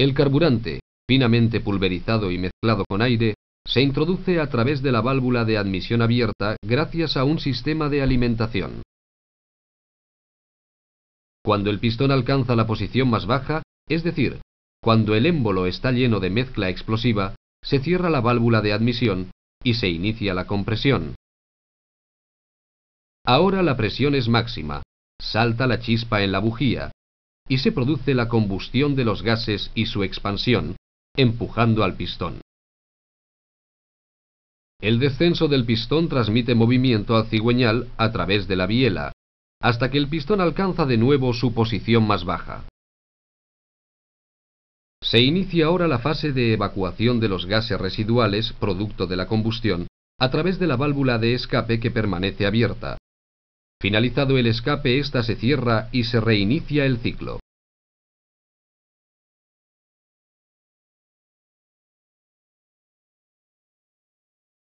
El carburante, finamente pulverizado y mezclado con aire, se introduce a través de la válvula de admisión abierta gracias a un sistema de alimentación. Cuando el pistón alcanza la posición más baja, es decir, cuando el émbolo está lleno de mezcla explosiva, se cierra la válvula de admisión y se inicia la compresión. Ahora la presión es máxima, salta la chispa en la bujía, y se produce la combustión de los gases y su expansión, empujando al pistón. El descenso del pistón transmite movimiento al cigüeñal a través de la biela, hasta que el pistón alcanza de nuevo su posición más baja. Se inicia ahora la fase de evacuación de los gases residuales, producto de la combustión, a través de la válvula de escape que permanece abierta. Finalizado el escape, ésta se cierra y se reinicia el ciclo.